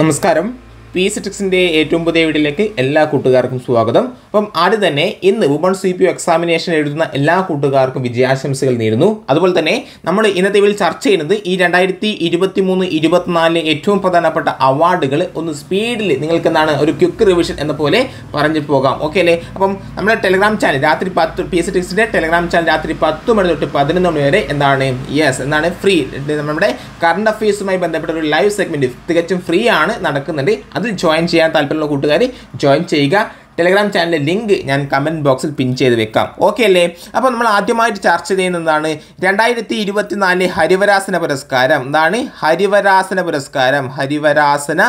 നമസ്കാരം പി സിറ്റിക്സിൻ്റെ ഏറ്റവും പുതിയ വീഡിയോയിലേക്ക് എല്ലാ കൂട്ടുകാർക്കും സ്വാഗതം അപ്പം ആദ്യം തന്നെ ഇന്ന് woman C P U examination എഴുതുന്ന എല്ലാ കൂട്ടുകാർക്കും വിജയാശംസകൾ നേരുന്നു അതുപോലെ തന്നെ നമ്മൾ ഇന്നത്തെ വീട്ടിൽ ചർച്ച ചെയ്യുന്നത് ഈ രണ്ടായിരത്തി ഇരുപത്തി മൂന്ന് ഇരുപത്തിനാലിലെ ഏറ്റവും പ്രധാനപ്പെട്ട അവാർഡുകൾ ഒന്ന് സ്പീഡിൽ നിങ്ങൾക്ക് എന്താണ് ഒരു ക്വിക്ക് റിവിഷൻ എന്ന പോലെ പറഞ്ഞു പോകാം ഓക്കെ അല്ലേ അപ്പം നമ്മുടെ ടെലിഗ്രാം ചാനൽ രാത്രി പത്ത് പി സിറ്റിക്സിൻ്റെ ടെലിഗ്രാം ചാനൽ രാത്രി പത്ത് മണി തൊട്ട് പതിനൊന്ന് മണി വരെ എന്താണ് യെസ് എന്താണ് ഫ്രീ നമ്മുടെ കറണ്ട് അഫയേഴ്സുമായി ബന്ധപ്പെട്ട ഒരു ലൈവ് സെഗ്മെൻറ്റ് തികച്ചും ഫ്രീ ആണ് നടക്കുന്നുണ്ട് അത് അത് ജോയിൻ ചെയ്യാൻ താല്പര്യമുള്ള കൂട്ടുകാരി ജോയിൻ ചെയ്യുക ടെലഗ്രാം ചാനലിലെ ലിങ്ക് ഞാൻ കമൻറ്റ് ബോക്സിൽ പിൻ ചെയ്ത് വെക്കാം ഓക്കെ അല്ലേ അപ്പോൾ നമ്മൾ ആദ്യമായിട്ട് ചർച്ച ചെയ്യുന്നതാണ് രണ്ടായിരത്തി ഇരുപത്തിനാല് ഹരിവരാസന പുരസ്കാരം എന്താണ് ഹരിവരാസന പുരസ്കാരം ഹരിവരാസന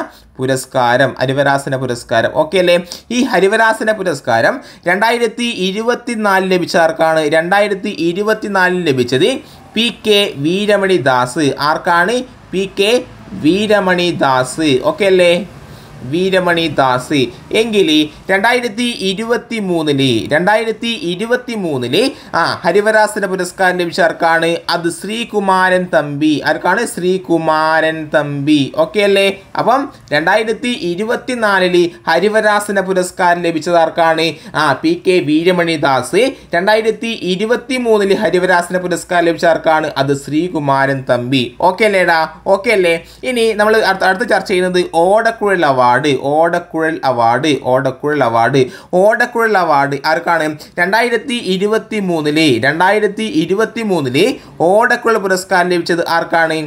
പുരസ്കാരം ഹരിവരാസന പുരസ്കാരം ഓക്കെ അല്ലേ ഈ ഹരിവരാസന പുരസ്കാരം രണ്ടായിരത്തി ഇരുപത്തിനാലിൽ ലഭിച്ചവർക്കാണ് രണ്ടായിരത്തി ഇരുപത്തിനാലിൽ ലഭിച്ചത് പി കെ വീരമണി ദാസ് ആർക്കാണ് P K Veeramani Das okay അല്ലേ വീരമണി ദാസ് എങ്കിൽ രണ്ടായിരത്തി ഇരുപത്തി മൂന്നില് രണ്ടായിരത്തി ഇരുപത്തി മൂന്നില് ആ ഹരിവരാസന പുരസ്കാരം ലഭിച്ച ആർക്കാണ് അത് ശ്രീകുമാരൻ തമ്പി ആർക്കാണ് ശ്രീകുമാരൻ തമ്പി ഓക്കെ അല്ലേ അപ്പം രണ്ടായിരത്തി ഇരുപത്തിനാലില് ഹരിവരാസന പുരസ്കാരം ലഭിച്ചത് ആർക്കാണ് ആ പി കെ വീരമണി ദാസ് രണ്ടായിരത്തി ഇരുപത്തി മൂന്നില് ഹരിവരാസന പുരസ്കാരം ലഭിച്ച ആർക്കാണ് അത് ശ്രീകുമാരൻ തമ്പി ഓക്കെ അല്ലേടാ ഓക്കെ അല്ലേ ഇനി നമ്മൾ അടുത്ത ചർച്ച ചെയ്യുന്നത് Odakkuzhal award award Odakkuzhal award Odakkuzhal award Odakkuzhal award ആർക്കാണ് രണ്ടായിരത്തി ഇരുപത്തി മൂന്നില് രണ്ടായിരത്തി ഇരുപത്തി മൂന്നില് ഓടക്കുഴൽ പുരസ്കാരം ലഭിച്ചത് ആർക്കാണ്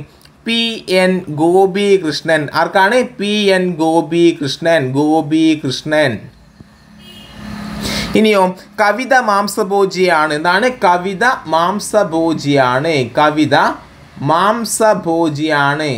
പി എൻ ഗോപി കൃഷ്ണൻ ആർക്കാണ് പി എൻ ഗോപി കൃഷ്ണൻ ഗോപി കൃഷ്ണൻ ഇനിയോ കവിത മാംസഭോജിയാണ് എന്താണ് കവിത മാംസഭോജിയാണ് കവിത മാംസഭോജിയാണ്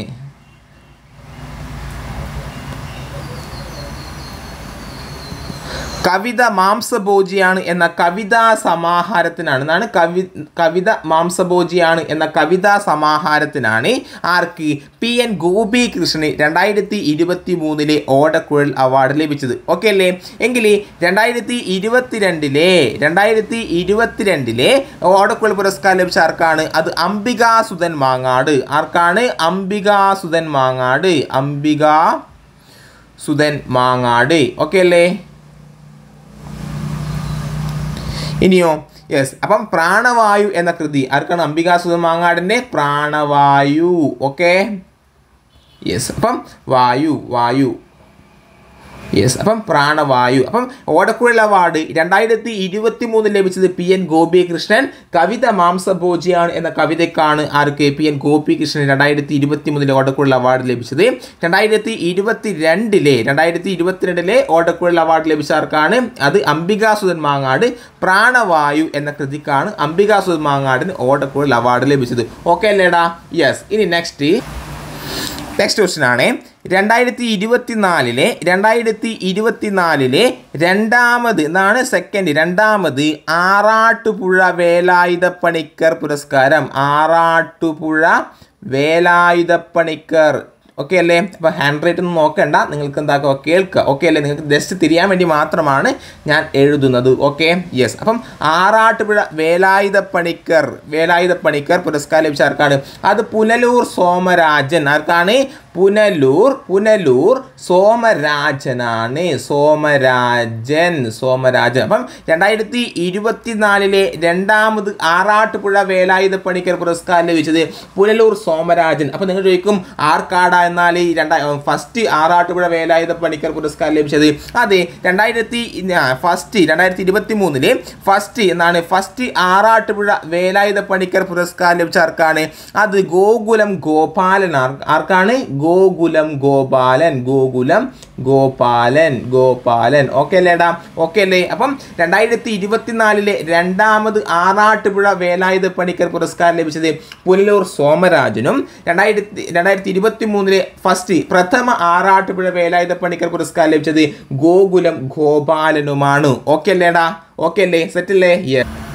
കവിത മാംസഭോജിയാണ് എന്ന കവിതാ സമാഹാരത്തിനാണ് എന്നാണ് കവി കവിത മാംസഭോജിയാണ് എന്ന കവിതാ സമാഹാരത്തിനാണ് ആർക്ക് പി എൻ ഗോപികൃഷ്ണന് രണ്ടായിരത്തി ഇരുപത്തി മൂന്നിലെ ഓടക്കുഴൽ അവാർഡ് ലഭിച്ചത് ഓക്കെ അല്ലേ എങ്കിൽ രണ്ടായിരത്തി ഇരുപത്തിരണ്ടിലെ രണ്ടായിരത്തി ഇരുപത്തിരണ്ടിലെ ഓടക്കുഴൽ പുരസ്കാരം ലഭിച്ച ആർക്കാണ് അത് അംബികാസുധൻ മാങ്ങാട് ആർക്കാണ് അംബികാസുധൻ മാങ്ങാട് അംബിക സുധൻ മാങ്ങാട് ഓക്കെ അല്ലേ ഇനിയോ യെസ് അപ്പം പ്രാണവായു എന്ന കൃതി ആർക്കാണ് അംബികാസുത മാങ്ങാടിൻ്റെ പ്രാണവായു ഓക്കേ യെസ് അപ്പം വായു വായു യെസ് അപ്പം പ്രാണവായു അപ്പം ഓടക്കുഴൽ അവാർഡ് രണ്ടായിരത്തി ഇരുപത്തി മൂന്ന് ലഭിച്ചത് പി എൻ ഗോപികൃഷ്ണൻ കവിത മാംസഭോജിയാണ് എന്ന കവിതയ്ക്കാണ് ആർക്ക് പി എൻ ഗോപികൃഷ്ണൻ രണ്ടായിരത്തി ഇരുപത്തി മൂന്നിലെ ഓടക്കുഴൽ അവാർഡ് ലഭിച്ചത് രണ്ടായിരത്തി ഇരുപത്തി രണ്ടിലെ രണ്ടായിരത്തി ഇരുപത്തിരണ്ടിലെ ഓടക്കുഴൽ അവാർഡ് ലഭിച്ച അത് അംബികാസുധൻ മാങ്ങാട് പ്രാണവായു എന്ന കൃതിക്കാണ് അംബികാസുധൻ മാങ്ങാടിന് ഓടക്കുഴൽ അവാർഡ് ലഭിച്ചത് ഓക്കെ അല്ലേടാ യെസ് ഇനി നെക്സ്റ്റ് നെക്സ്റ്റ് ക്വസ്റ്റ്യൻ ആണ് രണ്ടായിരത്തി ഇരുപത്തി നാലിലെ രണ്ടായിരത്തി ഇരുപത്തി നാലിലെ രണ്ടാമത് എന്താണ് സെക്കൻഡ് രണ്ടാമത് ആറാട്ടുപുഴ വേലായുധ പണിക്കർ പുരസ്കാരം ആറാട്ടുപുഴ വേലായുധ പണിക്കർ ഓക്കെ അല്ലേ അപ്പോൾ ഹാൻഡ് റൈറ്റ് ഒന്നും നോക്കണ്ട നിങ്ങൾക്ക് എന്താക്കുക കേൾക്കുക ഓക്കെ അല്ലേ നിങ്ങൾക്ക് ജസ്റ്റ് തിരിയാൻ വേണ്ടി മാത്രമാണ് ഞാൻ എഴുതുന്നത് ഓക്കെ യെസ് അപ്പം ആറാട്ടുപുഴ വേലായുധ പണിക്കർ വേലായുധ പണിക്കർ പുരസ്കാരം ലഭിച്ച ആർക്കാണ് അത് പുനലൂർ സോമരാജൻ ആർക്കാണ് പുനലൂർ പുനലൂർ സോമരാജനാണ് സോമരാജൻ സോമരാജൻ അപ്പം രണ്ടായിരത്തി ഇരുപത്തിനാലിലെ രണ്ടാമത് ആറാട്ടുപുഴ വേലായുധ പണിക്കർ പുരസ്കാരം ലഭിച്ചത് പുനലൂർ സോമരാജൻ അപ്പം നിങ്ങൾ ചോദിക്കും ആർക്കാട എന്നാൽ ഈ രണ്ടാ ഫസ്റ്റ് ആറാട്ടുപുഴ വേലായുധ പണിക്കർ പുരസ്കാരം ലഭിച്ചത് അതെ രണ്ടായിരത്തി ഫസ്റ്റ് രണ്ടായിരത്തി ഇരുപത്തി മൂന്നിലെ ഫസ്റ്റ് എന്നാണ് ഫസ്റ്റ് ആറാട്ടുപുഴ വേലായുധ പണിക്കർ പുരസ്കാരം ലഭിച്ച ആർക്കാണ് അത് ഗോകുലം ഗോപാലൻ ആർക്കാണ് ഗോകുലം ഗോപാലൻ ഗോകുലം ഗോപാലൻ ഗോപാലൻ ഓക്കെ അല്ലേടാ ഓക്കെ അല്ലേ അപ്പം രണ്ടായിരത്തി ഇരുപത്തിനാലിലെ രണ്ടാമത് ആറാട്ടുപുഴ വേലായുധ പണിക്കർ പുരസ്കാരം ലഭിച്ചത് പുനലൂർ സോമരാജനും രണ്ടായിരത്തി രണ്ടായിരത്തി ഇരുപത്തി മൂന്നിലെ ഫസ്റ്റ് പ്രഥമ ആറാട്ടുപുഴ വേലായുധ പണിക്കർ പുരസ്കാരം ലഭിച്ചത് ഗോകുലം ഗോപാലനുമാണ് ഓക്കെ അല്ലേടാ ഓക്കെ അല്ലേ സെറ്റ് അല്ലേ യെസ്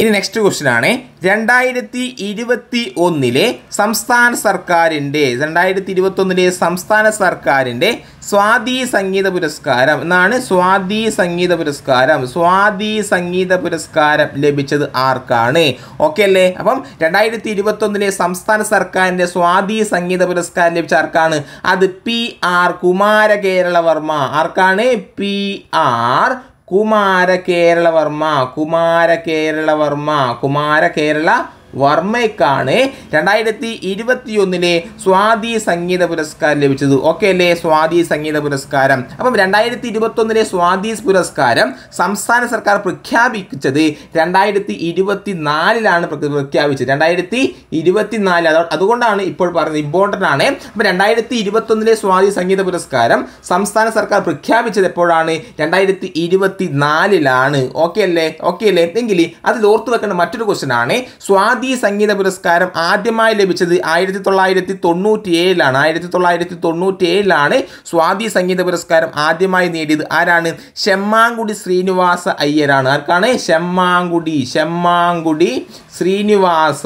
ഇനി നെക്സ്റ്റ് ക്വസ്റ്റ്യൻ ആണ് രണ്ടായിരത്തി ഇരുപത്തി ഒന്നിലെ സംസ്ഥാന സർക്കാരിൻ്റെ രണ്ടായിരത്തി ഇരുപത്തൊന്നിലെ സംസ്ഥാന സർക്കാരിൻ്റെ സ്വാതി സംഗീത പുരസ്കാരം എന്നാണ് സ്വാതി സംഗീത പുരസ്കാരം സ്വാതി സംഗീത പുരസ്കാരം ലഭിച്ചത് ആർക്കാണ് ഓക്കെ അല്ലേ അപ്പം രണ്ടായിരത്തി ഇരുപത്തൊന്നിലെ സംസ്ഥാന സർക്കാരിൻ്റെ സ്വാതി സംഗീത പുരസ്കാരം ലഭിച്ച ആർക്കാണ് അത് പി ആർ കുമാരകേരളവർമ്മ ആർക്കാണ് പി ആർ കുമാരകേരളവർമ്മ കുമാരകേരളവർമ്മ കുമാരകേരള വർമ്മയ്ക്കാണ് രണ്ടായിരത്തി ഇരുപത്തിയൊന്നിലെ സ്വാതി സംഗീത പുരസ്കാരം ലഭിച്ചത് ഓക്കെ അല്ലേ സ്വാതി സംഗീത പുരസ്കാരം അപ്പം രണ്ടായിരത്തി ഇരുപത്തൊന്നിലെ സ്വാതി പുരസ്കാരം സംസ്ഥാന സർക്കാർ പ്രഖ്യാപിച്ചത് രണ്ടായിരത്തി ഇരുപത്തി നാലിലാണ് പ്രഖ്യാപിച്ചത് രണ്ടായിരത്തി ഇരുപത്തിനാല് അതുകൊണ്ടാണ് ഇപ്പോൾ പറയുന്നത് ഇമ്പോർട്ടൻ്റ് ആണ് അപ്പം രണ്ടായിരത്തി ഇരുപത്തൊന്നിലെ സ്വാതി സംഗീത പുരസ്കാരം സംസ്ഥാന സർക്കാർ പ്രഖ്യാപിച്ചത് എപ്പോഴാണ് രണ്ടായിരത്തി ഇരുപത്തി നാലിലാണ് ഓക്കെ അല്ലേ ഓക്കെ അല്ലേ എങ്കിൽ അതിൽ ഓർത്ത് വെക്കേണ്ട മറ്റൊരു ക്വസ്റ്റൻ ആണ് സ്വാതി ഗാന്ധി സംഗീത പുരസ്കാരം ആദ്യമായി ലഭിച്ചത് ആയിരത്തി തൊള്ളായിരത്തി തൊണ്ണൂറ്റി ഏഴിലാണ് ആയിരത്തി തൊള്ളായിരത്തി തൊണ്ണൂറ്റി ഏഴിലാണ് സ്വാതി സംഗീത പുരസ്കാരം ആദ്യമായി നേടിയത് ആരാണ് ശെമ്മാങ്കുടി ശ്രീനിവാസ അയ്യരാണ് ആർക്കാണ് ശെമ്മാങ്കുടി ശെമ്മാങ്കുടി ശ്രീനിവാസ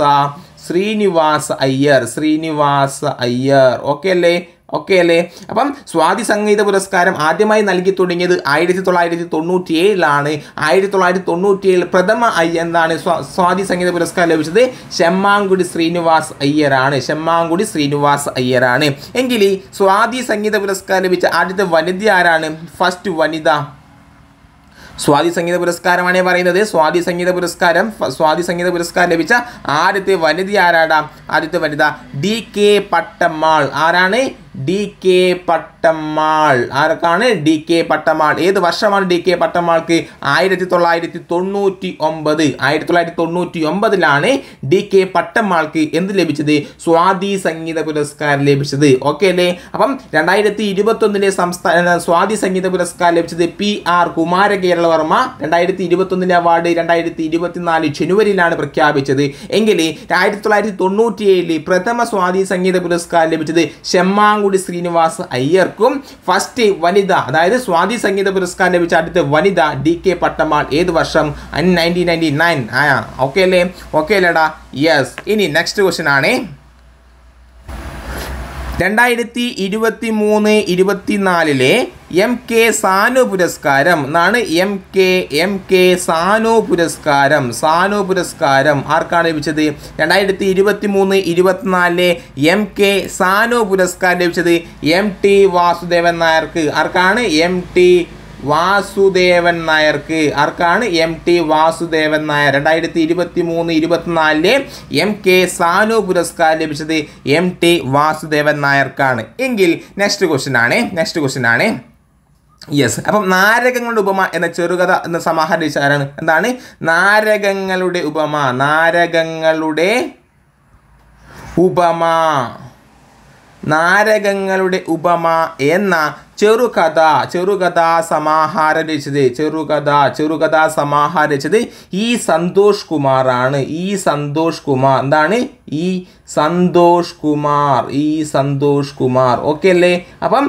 ശ്രീനിവാസ അയ്യർ ശ്രീനിവാസ അയ്യർ ഓക്കെ അല്ലേ ഓക്കെ അല്ലേ അപ്പം സ്വാതി സംഗീത പുരസ്കാരം ആദ്യമായി നൽകി തുടങ്ങിയത് ആയിരത്തി തൊള്ളായിരത്തി തൊണ്ണൂറ്റി ഏഴിലാണ് ആയിരത്തി തൊള്ളായിരത്തി തൊണ്ണൂറ്റി ഏഴിൽ പ്രഥമ എന്താണ് സ്വാതി സംഗീത പുരസ്കാരം ലഭിച്ചത് ഷെമ്മാങ്കുടി ശ്രീനിവാസ് അയ്യരാണ് ഷെമ്മാങ്കുടി ശ്രീനിവാസ് അയ്യരാണ് എങ്കിൽ ഈ സ്വാതി സംഗീത പുരസ്കാരം ലഭിച്ച ആദ്യത്തെ വനിത ആരാണ് ഫസ്റ്റ് വനിത സ്വാതി സംഗീത പുരസ്കാരമാണ് പറയുന്നത് സ്വാതി സംഗീത പുരസ്കാരം സ്വാതി സംഗീത പുരസ്കാരം ലഭിച്ച ആദ്യത്തെ വനിത ആരാടാം ആദ്യത്തെ വനിത ഡി കെ പട്ടമ്മാൾ ആരാണ് டி கே பட் പട്ടമ്മാൾ ആർക്കാണ് ഡി കെ പട്ടമ്മാൾ ഏത് വർഷമാണ് ഡി കെ പട്ടമ്മാൾക്ക് ആയിരത്തി തൊള്ളായിരത്തി തൊണ്ണൂറ്റി ഒമ്പത് ആയിരത്തി തൊള്ളായിരത്തി തൊണ്ണൂറ്റി ഒമ്പതിലാണ് ഡി കെ പട്ടമ്മാൾക്ക് എന്ത് ലഭിച്ചത് സ്വാതി സംഗീത പുരസ്കാരം ലഭിച്ചത് ഓക്കെ അല്ലേ അപ്പം രണ്ടായിരത്തി ഇരുപത്തി ഒന്നിലെ സംസ്ഥാന സ്വാതി സംഗീത പുരസ്കാരം ലഭിച്ചത് പി ആർ കുമാര കുമാരകേരളവർമ്മ രണ്ടായിരത്തി ഇരുപത്തി ഒന്നിലെ അവാർഡ് രണ്ടായിരത്തി ഇരുപത്തിനാല് ജനുവരിയിലാണ് പ്രഖ്യാപിച്ചത് എങ്കിൽ ആയിരത്തി തൊള്ളായിരത്തി തൊണ്ണൂറ്റി ഏഴിൽ പ്രഥമ സ്വാതി സംഗീത പുരസ്കാരം ലഭിച്ചത് ശെമ്മാങ്കുടി ശ്രീനിവാസ് അയ്യർ പുരുഷന്മാർക്കും ഫസ്റ്റ് വനിത അതായത് സ്വാതി സംഗീത പുരസ്കാരം ലഭിച്ച അടുത്ത വനിത ഡി കെ പട്ടമാൾ ഏത് വർഷം നയൻറ്റീൻ നയൻറ്റി നയൻ ആ ഓക്കെ അല്ലേ ഓക്കെ അല്ലേടാ യെസ് ഇനി നെക്സ്റ്റ് ക്വസ്റ്റ്യൻ ആണേ രണ്ടായിരത്തി ഇരുപത്തി മൂന്ന് ഇരുപത്തിനാലിലെ എം കെ സാനു പുരസ്കാരം എന്നാണ് M K M K Sanu പുരസ്കാരം സാനു പുരസ്കാരം ആർക്കാണ് ലഭിച്ചത് രണ്ടായിരത്തി ഇരുപത്തി മൂന്ന് ഇരുപത്തിനാലിലെ എം കെ സാനു പുരസ്കാരം ലഭിച്ചത് എം ടി വാസുദേവൻ നായർക്ക് ആർക്കാണ് എം ടി വാസുദേവൻ നായർക്ക് ആർക്കാണ് എം ടി വാസുദേവൻ നായർ രണ്ടായിരത്തി ഇരുപത്തി മൂന്ന് ഇരുപത്തിനാലില് എം കെ സാനു പുരസ്കാരം ലഭിച്ചത് എം ടി വാസുദേവൻ നായർക്കാണ് എങ്കിൽ നെക്സ്റ്റ് ക്വസ്റ്റ്യൻ ആണ് നെക്സ്റ്റ് ക്വസ്റ്റ്യൻ ആണ് യെസ് അപ്പം നാരകങ്ങളുടെ ഉപമ എന്ന ചെറുകഥ എന്ന സമാഹാര വിചാരാണ് എന്താണ് നാരകങ്ങളുടെ ഉപമ നാരകങ്ങളുടെ ഉപമ നാരകങ്ങളുടെ ഉപമ എന്ന ചെറുകഥ ചെറുകഥാ സമാഹാരം രചിത ചെറുകഥ ചെറുകഥാ സമാഹാരം രചിത ഈ സന്തോഷ് ആണ് ഈ സന്തോഷ് കുമാർ എന്താണ് ഈ സന്തോഷ് കുമാർ ഈ സന്തോഷ് കുമാർ ഓക്കെ അല്ലേ അപ്പം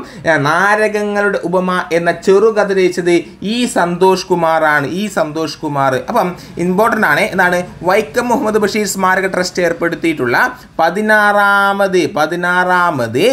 നാരകങ്ങളുടെ ഉപമ എന്ന ചെറുകഥ രചിച്ചത് ഈ സന്തോഷ് ആണ് ഈ സന്തോഷ് കുമാർ അപ്പം ഇമ്പോർട്ടൻ്റ് ആണ് എന്താണ് വൈക്കം മുഹമ്മദ് ബഷീർ സ്മാരക ട്രസ്റ്റ് ഏർപ്പെടുത്തിയിട്ടുള്ള പതിനാറാമത് പതിനാറാമത്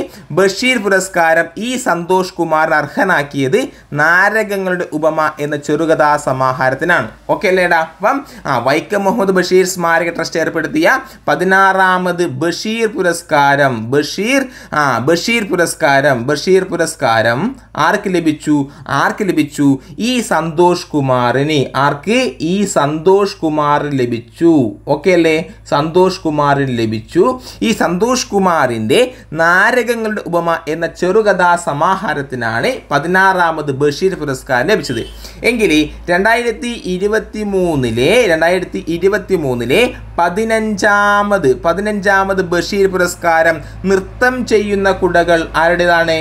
ബഷീർ പുരസ്കാരം ഈ സന്തോഷ് കുമാർ കുമാർ അർഹനാക്കിയത് നാരകങ്ങളുടെ ഉപമ എന്ന ചെറുകഥാ സമാഹാരത്തിനാണ് ഓക്കെ അല്ലേടാ അപ്പം ആ വൈക്കം മുഹമ്മദ് ബഷീർ സ്മാരക ട്രസ്റ്റ് ഏർപ്പെടുത്തിയ പതിനാറാമത് ബഷീർ പുരസ്കാരം ബഷീർ ആ ബഷീർ പുരസ്കാരം ബഷീർ പുരസ്കാരം ആർക്ക് ലഭിച്ചു ആർക്ക് ലഭിച്ചു ഈ സന്തോഷ് കുമാറിന് ആർക്ക് ഈ സന്തോഷ് കുമാറിന് ലഭിച്ചു ഓക്കെ അല്ലേ സന്തോഷ് കുമാറിന് ലഭിച്ചു ഈ സന്തോഷ് കുമാറിൻ്റെ നാരകങ്ങളുടെ ഉപമ എന്ന ചെറുകഥാ സമാഹാരത്തിന് ചിത്രത്തിനാണ് പതിനാറാമത് ബഷീർ പുരസ്കാരം ലഭിച്ചത് എങ്കിൽ രണ്ടായിരത്തി ഇരുപത്തി മൂന്നിലെ രണ്ടായിരത്തി ഇരുപത്തി മൂന്നിലെ പതിനഞ്ചാമത് പതിനഞ്ചാമത് ബഷീർ പുരസ്കാരം നൃത്തം ചെയ്യുന്ന കുടകൾ ആരുടേതാണ്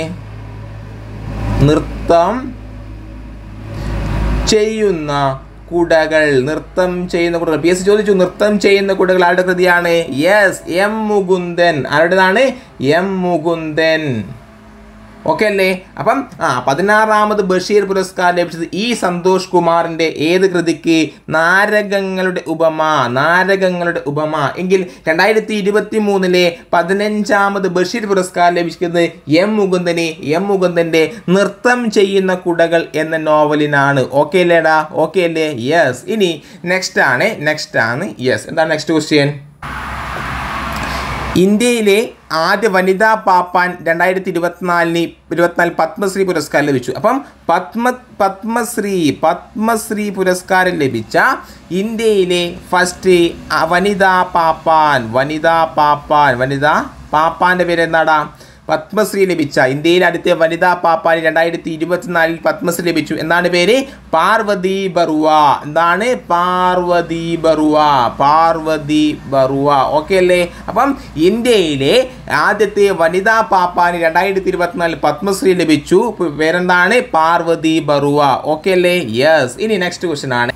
നൃത്തം ചെയ്യുന്ന കുടകൾ നൃത്തം ചെയ്യുന്ന കുടകൾ പി എസ് ചോദിച്ചു നൃത്തം ചെയ്യുന്ന കുടകൾ ആരുടെ കൃതിയാണ് യെസ് എം മുകുന്ദൻ ആരുടേതാണ് എം മുകുന്ദൻ ഓക്കെ അല്ലേ അപ്പം ആ പതിനാറാമത് ബഷീർ പുരസ്കാരം ലഭിച്ചത് ഈ സന്തോഷ് കുമാറിൻ്റെ ഏത് കൃതിക്ക് നാരകങ്ങളുടെ ഉപമ നാരകങ്ങളുടെ ഉപമ എങ്കിൽ രണ്ടായിരത്തി ഇരുപത്തി മൂന്നിലെ പതിനഞ്ചാമത് ബഷീർ പുരസ്കാരം ലഭിക്കുന്നത് എം മുകുന്ദനെ എം മുകുന്ദൻ്റെ നൃത്തം ചെയ്യുന്ന കുടകൾ എന്ന നോവലിനാണ് ഓക്കെ അല്ലേടാ ഓക്കെ അല്ലേ യെസ് ഇനി നെക്സ്റ്റ് ആണ് നെക്സ്റ്റ് ആണ് യെസ് എന്താണ് നെക്സ്റ്റ് ക്വസ്റ്റ്യൻ ഇന്ത്യയിലെ ആദ്യ വനിതാ പാപ്പാൻ രണ്ടായിരത്തി ഇരുപത്തിനാലിന് ഇരുപത്തിനാല് പത്മശ്രീ പുരസ്കാരം ലഭിച്ചു അപ്പം പത്മ പത്മശ്രീ പത്മശ്രീ പുരസ്കാരം ലഭിച്ച ഇന്ത്യയിലെ ഫസ്റ്റ് വനിതാ പാപ്പാൻ വനിതാ പാപ്പാൻ വനിതാ പാപ്പാൻ്റെ പേര് എന്താടാ പത്മശ്രീ ലഭിച്ച ഇന്ത്യയിലെ ആദ്യത്തെ വനിതാ പാപ്പാന് രണ്ടായിരത്തി ഇരുപത്തിനാലിൽ പത്മശ്രീ ലഭിച്ചു എന്നാണ് പേര് പാർവതി ബറുവ എന്താണ് പാർവതി ബറുവ പാർവതി ബറുവ ഓക്കെ അല്ലേ അപ്പം ഇന്ത്യയിലെ ആദ്യത്തെ വനിതാ പാപ്പാന് രണ്ടായിരത്തി ഇരുപത്തിനാലിൽ പത്മശ്രീ ലഭിച്ചു പേരെന്താണ് പാർവതി ബറുവ ഓക്കെ അല്ലേ യെസ് ഇനി നെക്സ്റ്റ് ക്വസ്റ്റൻ ആണ്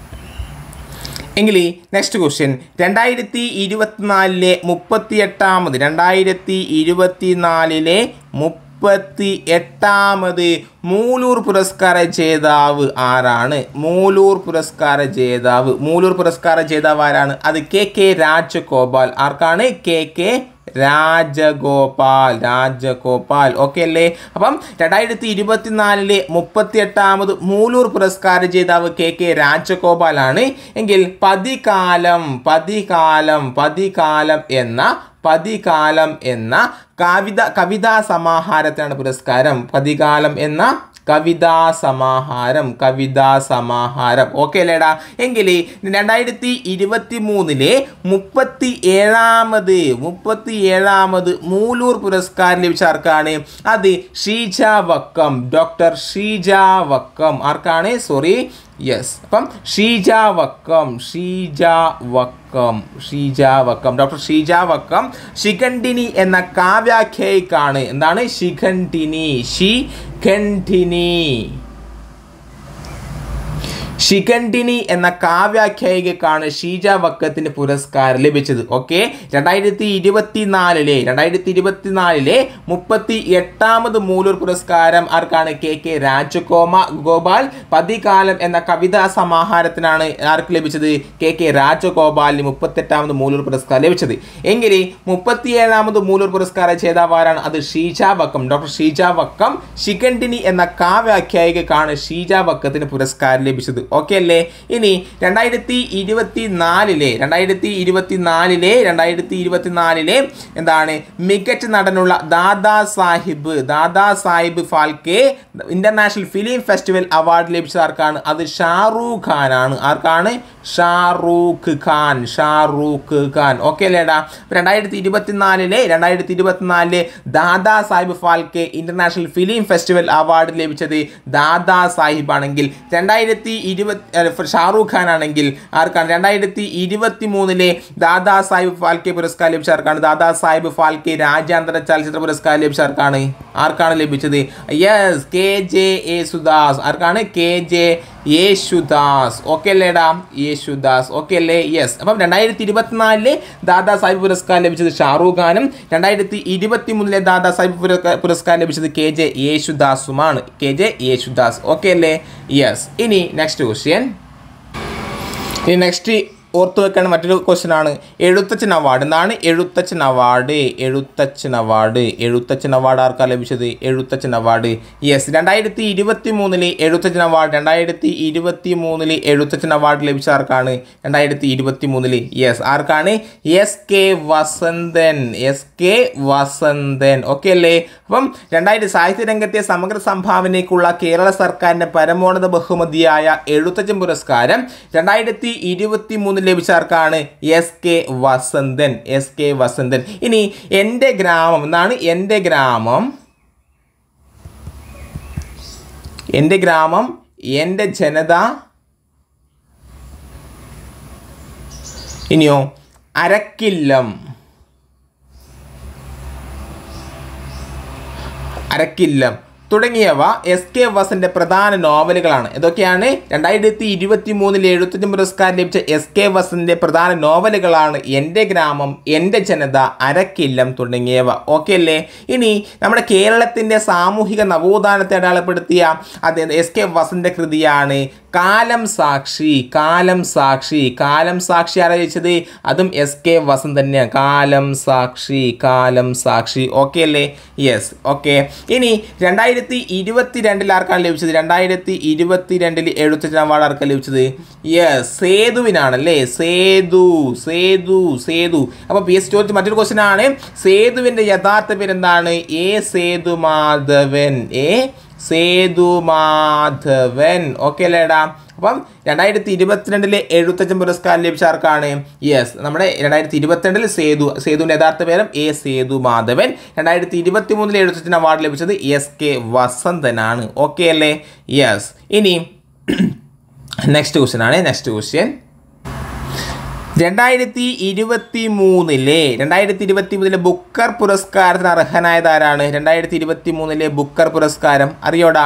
എങ്കിൽ നെക്സ്റ്റ് ക്വസ്റ്റ്യൻ രണ്ടായിരത്തി ഇരുപത്തിനാലിലെ മുപ്പത്തി എട്ടാമത് രണ്ടായിരത്തി ഇരുപത്തി നാലിലെ മുപ്പത്തി എട്ടാമത് മൂലൂർ പുരസ്കാര ജേതാവ് ആരാണ് മൂലൂർ പുരസ്കാര ജേതാവ് മൂലൂർ പുരസ്കാര ജേതാവ് ആരാണ് അത് കെ കെ രാജഗോപാൽ ആർക്കാണ് K K Rajagopal Rajagopal okay അല്ലേ അപ്പം രണ്ടായിരത്തി ഇരുപത്തിനാലിലെ എട്ടാമത് മൂലൂർ പുരസ്കാര ജേതാവ് കെ കെ രാജഗോപാലാണ് എങ്കിൽ പതികാലം പതികാലം പതികാലം എന്ന പതികാലം എന്ന കവിത കവിതാ സമാഹാരത്തിനാണ് പുരസ്കാരം പതികാലം എന്ന കവിതാ സമാഹാരം കവിതാ സമാഹാരം ഓക്കെ അല്ലേടാ എങ്കിൽ രണ്ടായിരത്തി ഇരുപത്തി മൂന്നിലെ മുപ്പത്തി ഏഴാമത് മുപ്പത്തി ഏഴാമത് മൂലൂർ പുരസ്കാരം ലഭിച്ച ആർക്കാണ് അത് ഷീജ വക്കം ഡോക്ടർ ഷീജ വക്കം ആർക്കാണ് സോറി യെസ് അപ്പം ഷീജ വക്കം ഷീജ വക്കം ഷീജ വക്കം ഡോക്ടർ ഷീജ വക്കം ശിഖണ്ഡിനി എന്ന കാവ്യാഖ്യയ്ക്കാണ് എന്താണ് ഷി ഖണ്ഠിനി ശിഖണ്ഡിനി എന്ന കാവ്യാഖ്യായികക്കാണ് ഷീജ വക്കത്തിന് പുരസ്കാരം ലഭിച്ചത് ഓക്കെ രണ്ടായിരത്തി ഇരുപത്തിനാലിലെ രണ്ടായിരത്തി ഇരുപത്തിനാലിലെ മുപ്പത്തി എട്ടാമത് മൂലൂർ പുരസ്കാരം ആർക്കാണ് കെ കെ രാജകുമാ ഗോപാൽ പതികാലം എന്ന കവിതാ സമാഹാരത്തിനാണ് ആർക്ക് ലഭിച്ചത് കെ കെ രാജഗോപാലിന് മുപ്പത്തെട്ടാമത് മൂലൂർ പുരസ്കാരം ലഭിച്ചത് എങ്കിൽ മുപ്പത്തിയേഴാമത് മൂലൂർ പുരസ്കാരം ജേതാവാരാണ് അത് ഷീജ വക്കം ഡോക്ടർ ഷീജ വക്കം ശിഖണ്ഡിനി എന്ന കാവ്യാഖ്യായികക്കാണ് ഷീജ വക്കത്തിന് പുരസ്കാരം ലഭിച്ചത് ഓക്കെ അല്ലേ ഇനി രണ്ടായിരത്തി ഇരുപത്തി നാലിലെ രണ്ടായിരത്തി ഇരുപത്തി നാലിലെ രണ്ടായിരത്തി ഇരുപത്തി നാലിലെ എന്താണ് മികച്ച നടനുള്ള Dada Saheb Dada Saheb Phalke international film festival award ലഭിച്ച ആർക്കാണ് അത് ഷാറൂഖ് ഖാനാണ് ആർക്കാണ് ഷാറൂഖ് ഖാൻ ഷാറൂഖ് ഖാൻ ഓക്കെ അല്ലേടാ രണ്ടായിരത്തി ഇരുപത്തി നാലിലെ രണ്ടായിരത്തി ഇരുപത്തി നാലിലെ Dada Saheb Phalke international film festival award ലഭിച്ചത് ദാദാ സാഹിബ് ആണെങ്കിൽ രണ്ടായിരത്തി ഇരുപത്തി ഷാറൂഖ് ഖാൻ ആണെങ്കിൽ ആർക്കാണ് രണ്ടായിരത്തി ഇരുപത്തി മൂന്നിലെ ദാദാ സാഹിബ് ഫാൽക്കെ പുരസ്കാരം ലഭിച്ച ആർക്കാണ് ദാദാ സാഹിബ് ഫാൽക്കെ രാജ്യാന്തര ചലച്ചിത്ര പുരസ്കാരം ലഭിച്ച ആർക്കാണ് ആർക്കാണ് ലഭിച്ചത് yes K J Yesudas ആർക്കാണ് കെ ജെ യേശുദാസ് ഓക്കെ അല്ലേടാ യേശുദാസ് ഓക്കെ അല്ലേ യെസ് അപ്പം രണ്ടായിരത്തി ഇരുപത്തിനാലിലെ ദാദാ സാഹിബ് പുരസ്കാരം ലഭിച്ചത് ഷാറൂഖ് ഖാനും രണ്ടായിരത്തി ഇരുപത്തി മൂന്നിലെ ദാദാ സാഹിബ് പുരസ്കാരം ലഭിച്ചത് കെ ജെ യേശുദാസുമാണ് കെ ജെ യേശുദാസ് ഓക്കെ അല്ലേ യെസ് ഇനി നെക്സ്റ്റ് ക്വസ്റ്റ്യൻ ഇനി നെക്സ്റ്റ് ഓർത്തു വെക്കേണ്ട മറ്റൊരു ക്വസ്റ്റ്യൻ ആണ് എഴുത്തച്ഛൻ അവാർഡ് എന്താണ് Ezhuthachan award Ezhuthachan award Ezhuthachan award ആർക്കാ ലഭിച്ചത് എഴുത്തച്ഛൻ അവാർഡ് യെസ് രണ്ടായിരത്തി ഇരുപത്തി മൂന്നിലെ എഴുത്തച്ഛൻ അവാർഡ് രണ്ടായിരത്തി ഇരുപത്തി മൂന്നിലെ എഴുത്തച്ഛൻ അവാർഡ് ലഭിച്ച ആർക്കാണ് രണ്ടായിരത്തി ഇരുപത്തി മൂന്നില് യെസ് ആർക്കാണ് S K Vasanthan S K Vasanthan okay അല്ലേ അപ്പം രണ്ടായിരത്തി സാഹിത്യ രംഗത്തെ സമഗ്ര സംഭാവനയ്ക്കുള്ള കേരള സർക്കാരിൻ്റെ പരമോന്നത ബഹുമതിയായ എഴുത്തച്ഛൻ പുരസ്കാരം രണ്ടായിരത്തി ഇരുപത്തി മൂന്നിൽ ലഭിച്ച ആർക്കാണ് S K Vasanthan S K Vasanthan ഇനി എൻ്റെ ഗ്രാമം എന്നാണ് എൻ്റെ ഗ്രാമം എൻ്റെ ഗ്രാമം എൻ്റെ ജനത ഇനിയോ അരക്കില്ലം അരക്കില്ലം തുടങ്ങിയവ എസ് കെ വസന്റെ പ്രധാന നോവലുകളാണ് ഇതൊക്കെയാണ് രണ്ടായിരത്തി ഇരുപത്തി മൂന്നിൽ എഴുത്തച്ഛൻ പുരസ്കാരം ലഭിച്ച എസ് കെ വസന്റെ പ്രധാന നോവലുകളാണ് എൻ്റെ ഗ്രാമം എൻ്റെ ജനത അരക്കില്ലം തുടങ്ങിയവ ഓക്കെ അല്ലേ ഇനി നമ്മുടെ കേരളത്തിൻ്റെ സാമൂഹിക നവോത്ഥാനത്തെ അടയാളപ്പെടുത്തിയ അദ്ദേഹം എസ് കെ വസന്റെ കൃതിയാണ് കാലം സാക്ഷി കാലം സാക്ഷി കാലം സാക്ഷി ആരാ ചോദിച്ചത് അതും എസ് കെ വസന്ത് തന്നെയാണ് കാലം സാക്ഷി കാലം സാക്ഷി ഓക്കെ അല്ലേ യെസ് ഓക്കെ ഇനി രണ്ടായിരത്തി ഇരുപത്തി രണ്ടിൽ ആർക്കാണ് ലഭിച്ചത് രണ്ടായിരത്തി ഇരുപത്തി രണ്ടിൽ എഴുപത്തഞ്ച് അവാർഡ് ആർക്കാണ് ലഭിച്ചത് യെസ് സേതുവിനാണല്ലേ സേതു സേതു സേതു അപ്പോൾ പി എസ് ചോദിച്ച മറ്റൊരു ക്വസ്റ്റൻ ആണ് സേതുവിൻ്റെ യഥാർത്ഥ പേരെന്താണ് A Sethu Madhavan A Sethu Madhavan okay അല്ലേടാ അപ്പം രണ്ടായിരത്തി ഇരുപത്തിരണ്ടിലെ എഴുത്തച്ഛൻ പുരസ്കാരം ലഭിച്ച ആർക്കാണ് യെസ് നമ്മുടെ രണ്ടായിരത്തി ഇരുപത്തിരണ്ടിൽ സേതു സേതുവിൻ്റെ യഥാർത്ഥ പേരും എ സേതു മാധവൻ രണ്ടായിരത്തി ഇരുപത്തി മൂന്നിലെ എഴുത്തച്ഛൻ അവാർഡ് ലഭിച്ചത് എസ് കെ വസന്തനാണ് ഓക്കെ അല്ലേ യെസ് ഇനി നെക്സ്റ്റ് ക്വസ്റ്റ്യൻ ആണ് നെക്സ്റ്റ് ക്വസ്റ്റ്യൻ രണ്ടായിരത്തി ഇരുപത്തി മൂന്നിലെ രണ്ടായിരത്തി ഇരുപത്തി മൂന്നിലെ ബുക്കർ പുരസ്കാരത്തിന് അർഹനായത് ആരാണ് രണ്ടായിരത്തി ഇരുപത്തി മൂന്നിലെ ബുക്കർ പുരസ്കാരം അറിയോടാ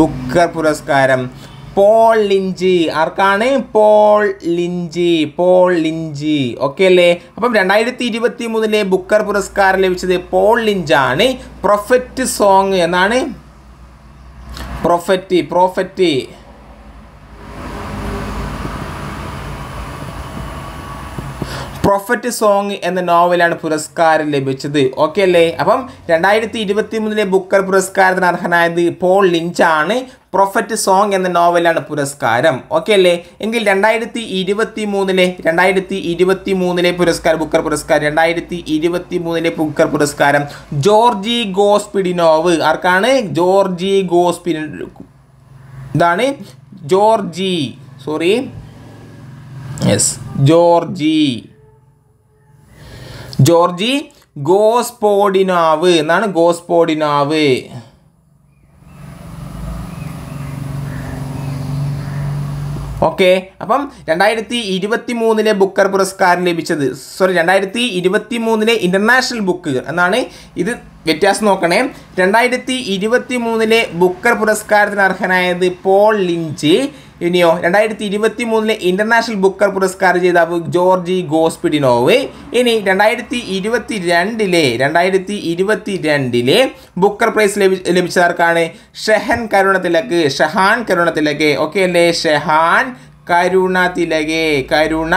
ബുക്കർ പുരസ്കാരം പോൾ ലിഞ്ചി ആർക്കാണ് Paul Lynch Paul Lynch okay അല്ലേ അപ്പം രണ്ടായിരത്തി ഇരുപത്തി മൂന്നിലെ ബുക്കർ പുരസ്കാരം ലഭിച്ചത് പോൾ ലിഞ്ചാണ് പ്രൊഫറ്റ് സോങ് എന്നാണ് പ്രൊഫറ്റ് പ്രോഫറ്റ് പ്രൊഫറ്റ് സോങ് എന്ന നോവലാണ് പുരസ്കാരം ലഭിച്ചത് ഓക്കെ അല്ലേ അപ്പം രണ്ടായിരത്തി ഇരുപത്തി മൂന്നിലെ ബുക്കർ പുരസ്കാരത്തിന് അർഹനായത് പോൾ ലിഞ്ചാണ് പ്രൊഫറ്റ് സോങ് എന്ന നോവലാണ് പുരസ്കാരം ഓക്കെ അല്ലേ എങ്കിൽ രണ്ടായിരത്തി ഇരുപത്തി മൂന്നിലെ രണ്ടായിരത്തി ഇരുപത്തി മൂന്നിലെ പുരസ്കാരം ബുക്കർ പുരസ്കാരം രണ്ടായിരത്തി ഇരുപത്തി മൂന്നിലെ ബുക്കർ പുരസ്കാരം ജോർജി ഗോസ്പിഡിനോവ് ആർക്കാണ് ജോർജി ഗോസ്പിഡി ഇതാണ് Georgi sorry yes Georgi Georgi Gospodinov എന്നാണ് ഗോസ്പോഡിനാവ് ഓക്കെ അപ്പം രണ്ടായിരത്തി ഇരുപത്തി മൂന്നിലെ ബുക്കർ പുരസ്കാരം ലഭിച്ചത് സോറി രണ്ടായിരത്തി ഇരുപത്തി മൂന്നിലെ ഇൻ്റർനാഷണൽ ബുക്ക് എന്നാണ് ഇത് വ്യത്യാസം നോക്കണേ രണ്ടായിരത്തി ഇരുപത്തി മൂന്നിലെ ബുക്കർ പുരസ്കാരത്തിന് അർഹനായത് പോൾ ലിഞ്ച് ഇനിയോ രണ്ടായിരത്തി ഇരുപത്തി മൂന്നിലെ ഇന്റർനാഷണൽ ബുക്കർ പുരസ്കാര ജേതാവ് ജോർജി ഗോസ്പിഡിനോവ് ഇനി രണ്ടായിരത്തി ഇരുപത്തി രണ്ടിലെ രണ്ടായിരത്തി ഇരുപത്തി രണ്ടിലെ ബുക്കർ പ്രൈസ് ലഭിച്ചവർക്കാണ് ഷെഹൻ കരുണത്തിലക്ക് ഷഹാൻ കരുണത്തിലക്ക് ഓക്കെ അല്ലേ ഷെഹാൻ കരുണ തിലകെ കരുണ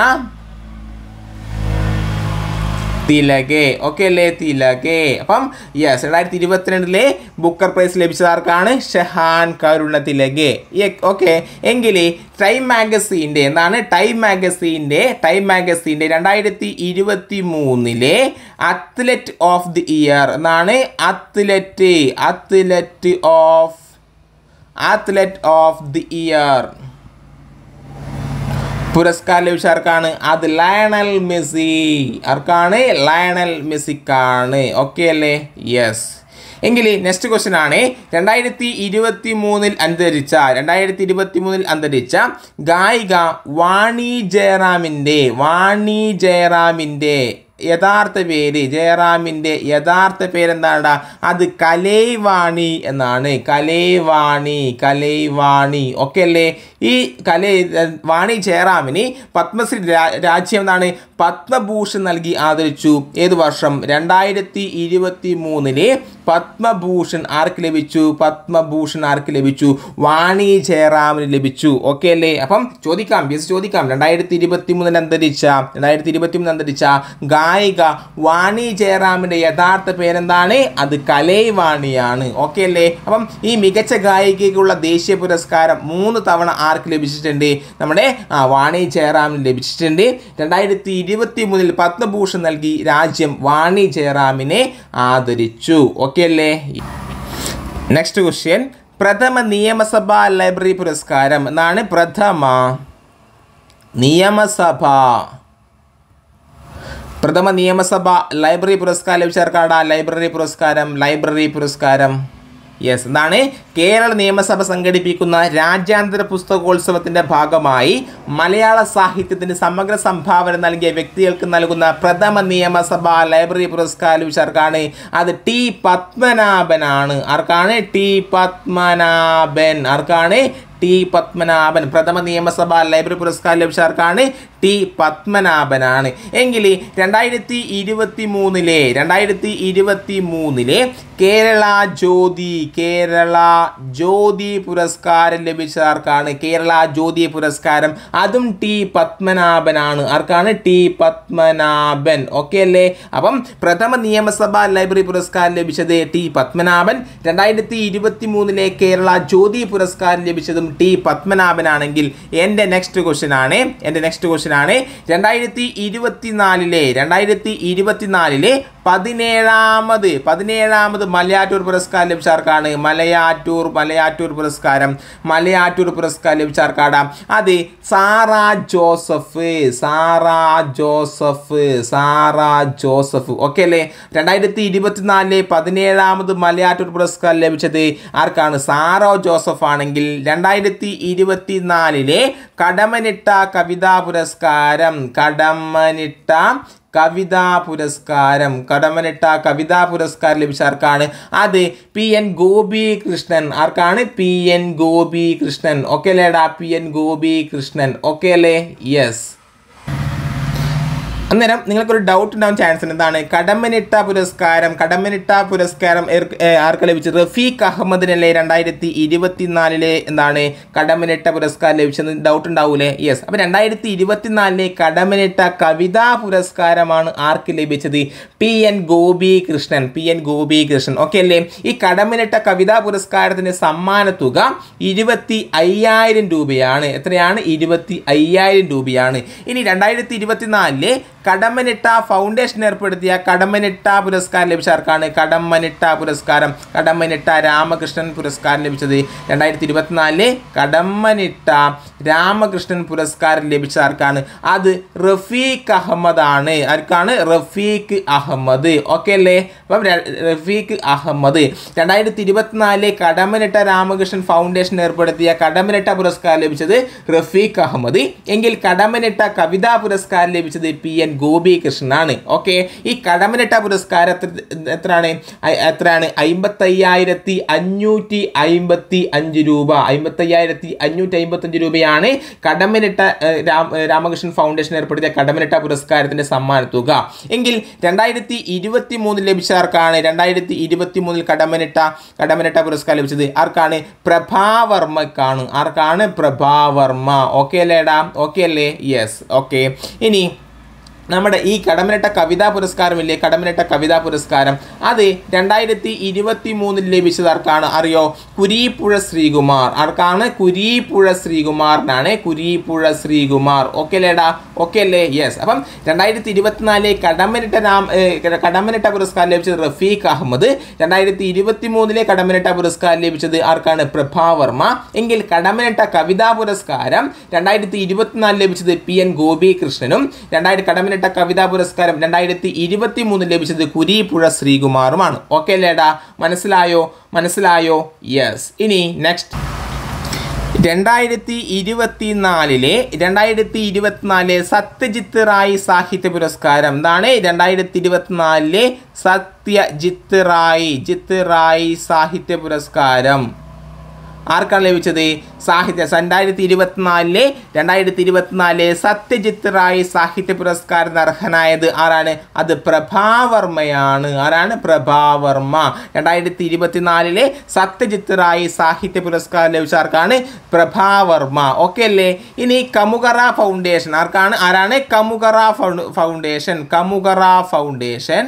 തിലകെ ഓക്കെ അല്ലേ തിലകെ അപ്പം യെസ് രണ്ടായിരത്തി ഇരുപത്തിരണ്ടിലെ ബുക്കർ പ്രൈസ് ലഭിച്ചത് ആർക്കാണ് ഷഹാൻ കരുണ തിലകെ ഓക്കെ എങ്കിൽ ടൈം മാഗസീൻ്റെ എന്താണ് ടൈം മാഗസീൻ്റെ ടൈം മാഗസീൻ്റെ രണ്ടായിരത്തി ഇരുപത്തി മൂന്നിലെ അത്ലറ്റ് ഓഫ് ദി ഇയർ എന്നാണ് athlete athlete of athlete of the year പുരസ്കാര ലഭിച്ച ആർക്കാണ് അത് ലയണൽ മെസ്സി ആർക്കാണ് ലയണൽ മെസ്സിക്കാണ് ഓക്കെ അല്ലേ യെസ് എങ്കിൽ നെക്സ്റ്റ് ക്വസ്റ്റൻ ആണ് രണ്ടായിരത്തി ഇരുപത്തി മൂന്നിൽ അന്തരിച്ച രണ്ടായിരത്തി ഇരുപത്തി മൂന്നിൽ അന്തരിച്ച ഗായിക വാണി ജയറാമിൻ്റെ വാണി ജയറാമിൻ്റെ യഥാർത്ഥ പേര് ജയറാമിൻ്റെ യഥാർത്ഥ പേരെന്താണ്ടാ അത് കലൈവാണി എന്നാണ് കലൈവാണി കലൈവാണി ഒക്കെ അല്ലേ ഈ കലൈ വാണി ജയറാമിന് പത്മശ്രീ രാജ്യം എന്നാണ് പത്മഭൂഷൺ നൽകി ആദരിച്ചു ഏത് വർഷം രണ്ടായിരത്തി ഇരുപത്തി മൂന്നിലെ പത്മഭൂഷൺ ആർക്ക് ലഭിച്ചു പത്മഭൂഷൺ ആർക്ക് ലഭിച്ചു വാണി ജയറാമിന് ലഭിച്ചു ഓക്കെ അല്ലേ അപ്പം ചോദിക്കാം ബിസ് ചോദിക്കാം രണ്ടായിരത്തി ഇരുപത്തി മൂന്നിന് അന്തരിച്ച രണ്ടായിരത്തി ഇരുപത്തി മൂന്നിൽ അന്തരിച്ച ഗായിക വാണി ജയറാമിൻ്റെ യഥാർത്ഥ പേരെന്താണ് അത് കലൈവാണിയാണ് ഓക്കെ അല്ലേ അപ്പം ഈ മികച്ച ഗായികയ്ക്കുള്ള ദേശീയ പുരസ്കാരം മൂന്ന് തവണ ആർക്ക് ലഭിച്ചിട്ടുണ്ട് നമ്മുടെ വാണി ജയറാമിന് ലഭിച്ചിട്ടുണ്ട് രണ്ടായിരത്തി ഇരുപത്തി മൂന്നിൽ പത്മഭൂഷൺ നൽകി രാജ്യം വാണി ജയറാമിനെ ആദരിച്ചു ഓക്കെ അല്ലേ നെക്സ്റ്റ് ക്വസ്റ്റ്യൻ പ്രഥമ നിയമസഭാ ലൈബ്രറി പുരസ്കാരം എന്നാണ് പ്രഥമ നിയമസഭ പ്രഥമ നിയമസഭ ലൈബ്രറി പുരസ്കാരം ലഭിച്ചവർക്കാണ് ലൈബ്രറി പുരസ്കാരം ലൈബ്രറി പുരസ്കാരം യെസ് എന്താണ് കേരള നിയമസഭ സംഘടിപ്പിക്കുന്ന രാജ്യാന്തര പുസ്തകോത്സവത്തിൻ്റെ ഭാഗമായി മലയാള സാഹിത്യത്തിന് സമഗ്ര സംഭാവന നൽകിയ വ്യക്തികൾക്ക് നൽകുന്ന പ്രഥമ നിയമസഭാ ലൈബ്രറി പുരസ്കാരം വിശാർക്കാണ് അത് ടി പത്മനാഭനാണ് ആർക്കാണ് ടി പത്മനാഭൻ ആർക്കാണ് ടി പത്മനാഭൻ പ്രഥമ നിയമസഭാ ലൈബ്രറി പുരസ്കാരം ലഭിച്ചവർക്കാണ് ടി പത്മനാഭനാണ് എങ്കിൽ രണ്ടായിരത്തി ഇരുപത്തി മൂന്നിലെ രണ്ടായിരത്തി ഇരുപത്തി മൂന്നിലെ കേരള ജ്യോതി കേരള ജ്യോതി പുരസ്കാരം ലഭിച്ചവർക്കാണ് കേരള ജ്യോതി പുരസ്കാരം അതും ടി പത്മനാഭനാണ് ആർക്കാണ് ടി പത്മനാഭൻ ഓക്കെ അല്ലേ അപ്പം പ്രഥമ നിയമസഭാ ലൈബ്രറി പുരസ്കാരം ലഭിച്ചത് ടി പത്മനാഭൻ രണ്ടായിരത്തി ഇരുപത്തി മൂന്നിലെ കേരള ജ്യോതി പുരസ്കാരം ലഭിച്ചതും ടി പത്മനാഭനാണെങ്കിൽ എൻ്റെ നെക്സ്റ്റ് ക്വസ്റ്റ്യൻ ആണ് എൻ്റെ നെക്സ്റ്റ് ക്വസ്റ്റ്യൻ ആണ് രണ്ടായിരത്തി ഇരുപത്തിനാലിലെ രണ്ടായിരത്തി ഇരുപത്തിനാലിലെ പതിനേഴാമത് പതിനേഴാമത് മലയാറ്റൂർ പുരസ്കാരം ലഭിച്ച ആർക്കാണ് മലയാറ്റൂർ മലയാറ്റൂർ പുരസ്കാരം മലയാറ്റൂർ പുരസ്കാരം ലഭിച്ച ആർക്കാണ് അത് സാറ ജോസഫ് സാറ ജോസഫ് സാറ ജോസഫ് ഓക്കെ അല്ലേ രണ്ടായിരത്തി ഇരുപത്തിനാലിലെ പതിനേഴാമത് മലയാറ്റൂർ പുരസ്കാരം ലഭിച്ചത് ആർക്കാണ് സാറോ ജോസഫ് ആണെങ്കിൽ രണ്ടായിരത്തി രണ്ടായിരത്തി ഇരുപത്തി നാലിലെ കടമനിട്ട കവിതാ പുരസ്കാരം കടമനിട്ട കവിതാ പുരസ്കാരം കടമനിട്ട കവിതാ പുരസ്കാരം ലഭിച്ച ആർക്കാണ് അത് പി എൻ ഗോപികൃഷ്ണൻ കൃഷ്ണൻ ആർക്കാണ് P N Gopikrishnan Krishnan okay അല്ലേടാ P N Gopikrishnan Krishnan okay അല്ലേ യെസ് അന്നേരം നിങ്ങൾക്കൊരു ഡൗട്ട് ഉണ്ടാവും ചാൻസ് ഉണ്ട് എന്താണ് കടമ്മനിട്ട പുരസ്കാരം കടമ്മനിട്ട പുരസ്കാരം ആർക്ക് ലഭിച്ചത് റഫീഖ് അഹമ്മദിനല്ലേ രണ്ടായിരത്തി ഇരുപത്തിനാലിലെ എന്താണ് കടമ്മനിട്ട പുരസ്കാരം ലഭിച്ചത് ഡൗട്ട് ഉണ്ടാവൂലേ യെസ് അപ്പോൾ രണ്ടായിരത്തി ഇരുപത്തിനാലിലെ കടമ്മനിട്ട കവിതാ പുരസ്കാരമാണ് ആർക്ക് ലഭിച്ചത് P N Gopi Krishnan P N Gopi Krishnan okay അല്ലേ ഈ കടമ്മനിട്ട കവിതാ പുരസ്കാരത്തിൻ്റെ സമ്മാന തുക ഇരുപത്തി അയ്യായിരം രൂപയാണ് എത്രയാണ് ഇരുപത്തി അയ്യായിരം രൂപയാണ് ഇനി രണ്ടായിരത്തി ഇരുപത്തിനാലിലെ കടമ്മനിട്ട ഫൗണ്ടേഷൻ ഏർപ്പെടുത്തിയ കടമ്മനിട്ട പുരസ്കാരം ലഭിച്ച ആർക്കാണ് കടമ്മനിട്ട പുരസ്കാരം കടമ്മനിട്ട രാമകൃഷ്ണൻ പുരസ്കാരം ലഭിച്ചത് രണ്ടായിരത്തി ഇരുപത്തിനാലില് കടമ്മനിട്ട രാമകൃഷ്ണൻ പുരസ്കാരം ലഭിച്ച ആർക്കാണ് അത് റഫീഖ് അഹമ്മദ് ആണ് ആർക്കാണ് റഫീഖ് അഹമ്മദ് ഓക്കെ അല്ലേ അപ്പം റഫീഖ് അഹമ്മദ് രണ്ടായിരത്തി ഇരുപത്തിനാലില് കടമനിട്ട രാമകൃഷ്ണൻ ഫൗണ്ടേഷൻ ഏർപ്പെടുത്തിയ കടമനിട്ട പുരസ്കാരം ലഭിച്ചത് റഫീഖ് അഹമ്മദ് എങ്കിൽ കടമനിട്ട കവിതാ പുരസ്കാരം ലഭിച്ചത് പി എൻ ഗോപി കൃഷ്ണനാണ് ഓക്കെ ഈ കടമനിട്ട പുരസ്കാരത്തിൽ എത്രയാണ് എത്രയാണ് അമ്പത്തയ്യായിരത്തി അഞ്ഞൂറ്റി അമ്പത്തി അഞ്ച് രൂപ അമ്പത്തയ്യായിരത്തി അഞ്ഞൂറ്റി അമ്പത്തഞ്ച് രൂപയാണ് കടമനിട്ട രാമകൃഷ്ണൻ ഫൗണ്ടേഷൻ ഏർപ്പെടുത്തിയ കടമനിട്ട പുരസ്കാരത്തിൻ്റെ സമ്മാന തുക എങ്കിൽ രണ്ടായിരത്തി ഇരുപത്തി മൂന്നിൽ ലഭിച്ച ആർക്കാണ് രണ്ടായിരത്തി ഇരുപത്തി മൂന്നിൽ കടമനിട്ട കടമനിട്ട പുരസ്കാരം ലഭിച്ചത് ആർക്കാണ് പ്രഭാവർമ്മക്കാണ് ആർക്കാണ് പ്രഭാവർമ്മ ഓക്കെ അല്ലേടാ ഓക്കെ അല്ലേ യെസ് ഓക്കെ ഇനി നമ്മുടെ ഈ കടമിനിട്ട കവിതാ പുരസ്കാരമില്ലേ കടമിനിട്ട കവിതാ പുരസ്കാരം അത് രണ്ടായിരത്തി ഇരുപത്തി മൂന്നിൽ ലഭിച്ചത് ആർക്കാണ് അറിയോ കുരീപ്പുഴ ശ്രീകുമാർ ആർക്കാണ് കുരീപ്പുഴ ശ്രീകുമാറിനാണ് കുരീപ്പുഴ ശ്രീകുമാർ ഓക്കെ അല്ലേടാ ഓക്കെ അല്ലേ യെസ് അപ്പം രണ്ടായിരത്തി ഇരുപത്തിനാലിലെ കടമിനിട്ട നാം കടമിനിട്ട പുരസ്കാരം ലഭിച്ചത് റഫീഖ് അഹമ്മദ് രണ്ടായിരത്തി ഇരുപത്തി മൂന്നിലെ കടമിനിട്ട പുരസ്കാരം ലഭിച്ചത് ആർക്കാണ് പ്രഭാവർമ്മ എങ്കിൽ കടമിനിട്ട കവിതാ പുരസ്കാരം രണ്ടായിരത്തി ഇരുപത്തിനാലിൽ ലഭിച്ചത് പി എൻ ഗോപികൃഷ്ണനും രണ്ടായിരത്തി കടമിനിട്ട നേട്ടം കവിതാ പുരസ്കാരം രണ്ടായിരത്തി ഇരുപത്തി മൂന്ന് ലഭിച്ചത് കുരിപ്പുഴ ശ്രീകുമാറുമാണ് ഓക്കെ ലേടാ മനസ്സിലായോ മനസ്സിലായോ യെസ് ഇനി നെക്സ്റ്റ് രണ്ടായിരത്തി ഇരുപത്തി നാലിലെ രണ്ടായിരത്തി ഇരുപത്തിനാലിലെ സത്യജിത്ത് റായ് സാഹിത്യ പുരസ്കാരം എന്താണ് രണ്ടായിരത്തി ഇരുപത്തിനാലിലെ സത്യജിത്ത് റായ് ജിത്ത് റായ് സാഹിത്യ പുരസ്കാരം ആർക്കാണ് ലഭിച്ചത് സാഹിത്യ രണ്ടായിരത്തി ഇരുപത്തിനാലിലെ രണ്ടായിരത്തി ഇരുപത്തിനാലിലെ സത്യജിത്ത് റായ് സാഹിത്യ പുരസ്കാരം അർഹനായത് ആരാണ് അത് പ്രഭാവർമ്മയാണ് ആരാണ് പ്രഭാവർമ്മ രണ്ടായിരത്തി ഇരുപത്തിനാലിലെ സത്യജിത്ത് റായ് സാഹിത്യ പുരസ്കാരം ലഭിച്ച ആർക്കാണ് പ്രഭാവർമ്മ ഓക്കെ അല്ലേ ഇനി കമുകറ ഫൗണ്ടേഷൻ ആർക്കാണ് ആരാണ് Kamukara foundation Kamukara foundation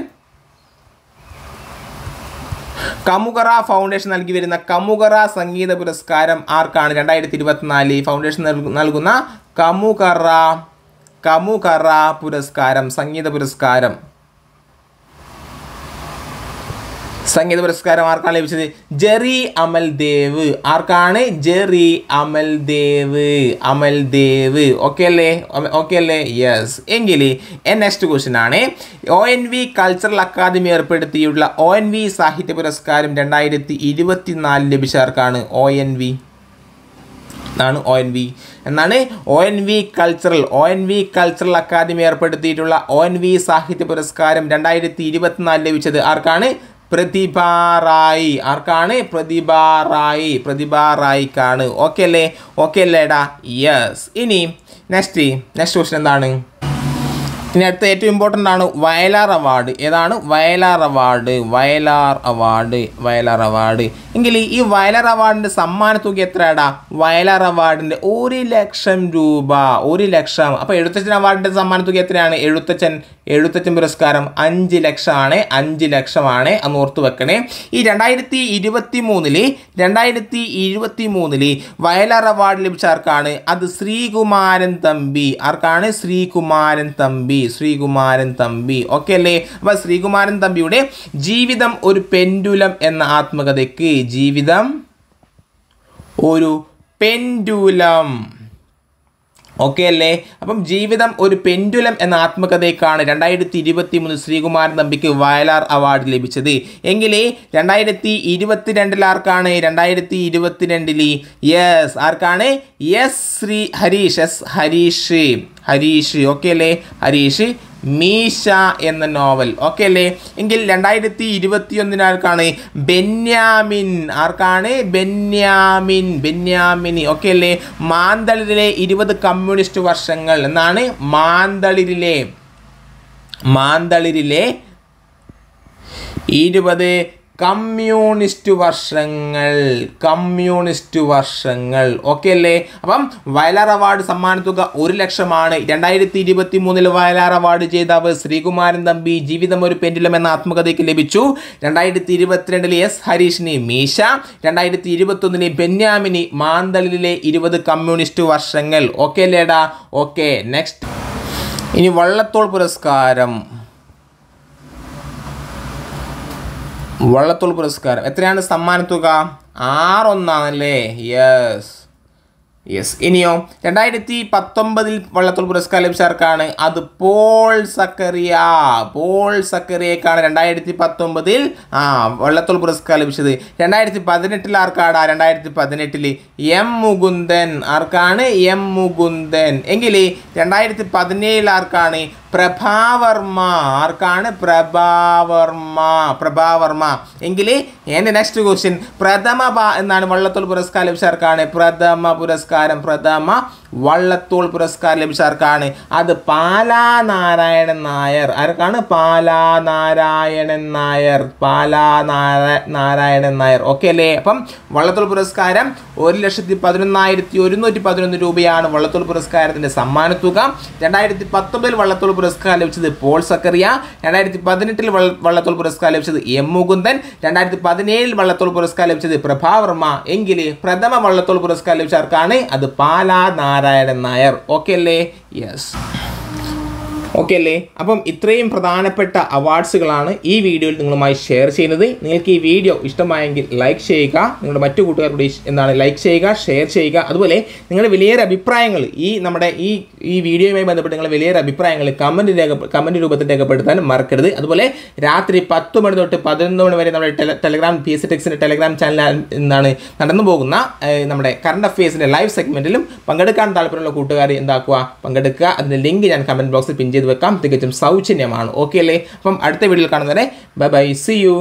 Kamukara foundation നൽകി വരുന്ന കമുകറ സംഗീത പുരസ്കാരം ആർക്കാണ് രണ്ടായിരത്തി ഇരുപത്തിനാലിൽ ഫൗണ്ടേഷൻ നൽകുന്ന കമുകറ കമുകറ പുരസ്കാരം സംഗീത പുരസ്കാരം സംഗീത പുരസ്കാരം ആർക്കാണ് ലഭിച്ചത് ജെറി അമൽ ദേവ് ആർക്കാണ് ജെറി അമൽ ദേവ് അമൽ ദേവ് ഓക്കെ അല്ലേ ഓക്കെ അല്ലേ യെസ് എങ്കിൽ നെക്സ്റ്റ് ക്വസ്റ്റ്യൻ ആണ് O N V cultural academy ഏർപ്പെടുത്തിയുള്ള ഒ എൻ വി സാഹിത്യ പുരസ്കാരം രണ്ടായിരത്തി ഇരുപത്തി നാലിൽ ലഭിച്ച ആർക്കാണ് ഒ എൻ വി ആണ് ഒ എൻ വി എന്നാണ് O N V cultural O N V cultural academy ഏർപ്പെടുത്തിയിട്ടുള്ള ഒ എൻ വി സാഹിത്യ പുരസ്കാരം രണ്ടായിരത്തി ഇരുപത്തിനാലിൽ ലഭിച്ചത് ആർക്കാണ് പ്രതിഭാറായി ആർക്കാണ് പ്രതിഭാറായി പ്രതിഭാറായിക്കാണ് ഓക്കെ അല്ലേ ഓക്കെ അല്ലേടാ യെസ് ഇനി നെക്സ്റ്റ് നെക്സ്റ്റ് ക്വസ്റ്റൻ എന്താണ് ഇനി അടുത്ത ഏറ്റവും ഇമ്പോർട്ടൻ്റ് ആണ് വയലാർ അവാർഡ് ഏതാണ് Vayalar award Vayalar award Vayalar award എങ്കിൽ ഈ വയലർ അവാർഡിൻ്റെ സമ്മാന തുക എത്രയാടാ വയലർ അവാർഡിൻ്റെ ഒരു ലക്ഷം രൂപ ഒരു ലക്ഷം അപ്പോൾ എഴുത്തച്ഛൻ അവാർഡിൻ്റെ സമ്മാന തുക എത്രയാണ് എഴുത്തച്ഛൻ എഴുത്തച്ഛൻ പുരസ്കാരം അഞ്ച് ലക്ഷമാണ് അഞ്ച് ലക്ഷമാണ് അന്ന് ഓർത്ത് വെക്കണേ ഈ രണ്ടായിരത്തി ഇരുപത്തി മൂന്നില് രണ്ടായിരത്തി ഇരുപത്തി മൂന്നില് വയലർ അവാർഡ് ലഭിച്ച ആർക്കാണ് അത് ശ്രീകുമാരൻ തമ്പി ആർക്കാണ് ശ്രീകുമാരൻ തമ്പി ശ്രീകുമാരൻ തമ്പി ഓക്കെ അല്ലേ അപ്പോൾ ശ്രീകുമാരൻ തമ്പിയുടെ ജീവിതം ഒരു പെൻഡുലം എന്ന ആത്മകഥയ്ക്ക് ജീവിതം ഒരു പെൻഡുലം ഓക്കെ അല്ലേ അപ്പം ജീവിതം ഒരു പെൻഡുലം എന്ന ആത്മകഥയ്ക്കാണ് രണ്ടായിരത്തി ഇരുപത്തി മൂന്ന് ശ്രീകുമാരൻ നമ്പിക്ക് വയലാർ അവാർഡ് ലഭിച്ചത് എങ്കിലേ രണ്ടായിരത്തി ഇരുപത്തി രണ്ടിലാർക്കാണ് രണ്ടായിരത്തി ഇരുപത്തി രണ്ടിൽ യെസ് ആർക്കാണ് yes Sree Hareesh S Hareesh Hareesh okay അല്ലേ ഹരീഷ് മീശ എന്ന നോവൽ ഓക്കെ അല്ലേ എങ്കിൽ രണ്ടായിരത്തി ഒന്നിന് ആർക്കാണ് ബെന്യാമിൻ ആർക്കാണ് ബെന്യാമിൻ ബെന്യാമിനി ഓക്കെ അല്ലേ മാന്തളിരിലെ ഇരുപത് കമ്മ്യൂണിസ്റ്റ് വർഷങ്ങൾ എന്നാണ് മാന്തളിരിലെ മാന്തളിരിലെ ഇരുപത് കമ്മ്യൂണിസ്റ്റ് വർഷങ്ങൾ കമ്മ്യൂണിസ്റ്റ് വർഷങ്ങൾ ഓക്കെ അല്ലേ അപ്പം വയലാർ അവാർഡ് സമ്മാനത്തുക ഒരു ലക്ഷമാണ് രണ്ടായിരത്തി ഇരുപത്തി മൂന്നിൽ വയലാർ അവാർഡ് ജേതാവ് ശ്രീകുമാരൻ തമ്പി ജീവിതം ഒരു പെൻഡിലം എന്ന ആത്മകഥയ്ക്ക് ലഭിച്ചു രണ്ടായിരത്തി ഇരുപത്തിരണ്ടിലെ എസ് ഹരീഷിന് മീശ രണ്ടായിരത്തി ഇരുപത്തൊന്നിലെ ബെന്യാമിനി മാന്തളിലെ ഇരുപത് കമ്മ്യൂണിസ്റ്റ് വർഷങ്ങൾ ഓക്കെ അല്ലേടാ ഓക്കെ നെക്സ്റ്റ് ഇനി വള്ളത്തോൾ പുരസ്കാരം വള്ളത്തോൾ പുരസ്കാരം എത്രയാണ് സമ്മാനത്തുക ആറൊന്നാണല്ലേ യെസ് യെസ് ഇനിയോ രണ്ടായിരത്തി പത്തൊമ്പതിൽ വള്ളത്തോൾ പുരസ്കാരം ലഭിച്ച ആർക്കാണ് അത് പോൾ സക്കറിയ പോൾ സക്കറിയക്കാണ് രണ്ടായിരത്തി പത്തൊമ്പതിൽ ആ വള്ളത്തോൾ പുരസ്കാരം ലഭിച്ചത് രണ്ടായിരത്തി പതിനെട്ടിൽ ആർക്കാണ് രണ്ടായിരത്തി പതിനെട്ടിൽ എം മുകുന്ദൻ ആർക്കാണ് എം മുകുന്ദൻ എങ്കിൽ രണ്ടായിരത്തി പതിനേഴിൽ ആർക്കാണ് പ്രഭാവർമ്മ ആർക്കാണ് പ്രഭാവർമ്മ പ്രഭാവർമ്മ എങ്കിൽ എൻ്റെ നെക്സ്റ്റ് ക്വസ്റ്റ്യൻ പ്രഥമ എന്നാണ് വള്ളത്തോൾ പുരസ്കാരം ലഭിച്ചാർക്കാണ് പ്രഥമ പുരസ്കാരം പ്രഥമ വള്ളത്തോൾ പുരസ്കാരം ലഭിച്ചാർക്കാണ് അത് പാലാനാരായണൻ നായർ ആർക്കാണ് പാലാനാരായണൻ നായർ പാലാനാരായ നാരായണൻ നായർ ഓക്കെ അല്ലേ അപ്പം വള്ളത്തോൾ പുരസ്കാരം ഒരു ലക്ഷത്തി പതിനൊന്നായിരത്തി ഒരുന്നൂറ്റി പതിനൊന്ന് രൂപയാണ് വള്ളത്തോൾ പുരസ്കാരത്തിൻ്റെ സമ്മാനത്തുക രണ്ടായിരത്തി പത്തൊമ്പതിൽ വള്ളത്തോൾ പുരസ്കാരം ലഭിച്ചത് പോൾ സക്കറിയ രണ്ടായിരത്തി പതിനെട്ടിൽ വള്ളത്തോൾ പുരസ്കാരം ലഭിച്ചത് എം മുകുന്ദൻ രണ്ടായിരത്തി പതിനേഴിൽ വള്ളത്തോൾ പുരസ്കാരം ലഭിച്ചത് പ്രഭാവർമ്മ എങ്കിൽ പ്രഥമ വള്ളത്തോൾ പുരസ്കാരം ലഭിച്ച ആർക്കാണ് അത് പാലാ നാരായണൻ നായർ ഓക്കെ അല്ലേ യെസ് ഓക്കെ അല്ലേ അപ്പം ഇത്രയും പ്രധാനപ്പെട്ട അവാർഡ്സുകളാണ് ഈ വീഡിയോയിൽ നിങ്ങളുമായി ഷെയർ ചെയ്യുന്നത് നിങ്ങൾക്ക് ഈ വീഡിയോ ഇഷ്ടമായെങ്കിൽ ലൈക്ക് ചെയ്യുക നിങ്ങളുടെ മറ്റു കൂട്ടുകാരോട് എന്താണ് ലൈക്ക് ചെയ്യുക ഷെയർ ചെയ്യുക അതുപോലെ നിങ്ങളുടെ വലിയൊരു അഭിപ്രായങ്ങൾ ഈ നമ്മുടെ ഈ ഈ വീഡിയോയുമായി ബന്ധപ്പെട്ട് നിങ്ങളുടെ വലിയൊരു അഭിപ്രായങ്ങൾ കമൻറ്റ് രേഖ കമൻറ്റ് രൂപത്തിൽ രേഖപ്പെടുത്താൻ മറക്കരുത് അതുപോലെ രാത്രി പത്ത് മണി തൊട്ട് പതിനൊന്ന് മണി വരെ നമ്മുടെ ടെലഗ്രാം പി എസ് ടെക്സിൻ്റെ ടെലഗ്രാം ചാനൽ എന്താണ് നടന്നു പോകുന്ന നമ്മുടെ കറണ്ട് അഫയേഴ്സിൻ്റെ ലൈവ് സെഗ്മെൻറ്റിലും പങ്കെടുക്കാൻ താല്പര്യമുള്ള കൂട്ടുകാർ എന്താക്കുക പങ്കെടുക്കുക അതിൻ്റെ ലിങ്ക് ഞാൻ കമൻറ്റ് ബോക്സിൽ പിൻ ചെയ്ത് വെക്കാം തികച്ചും സൗജന്യമാണ് ഓക്കെ അല്ലേ അപ്പം അടുത്ത വീഡിയോയിൽ കാണുന്നവരെ ബൈ ബൈ സി യു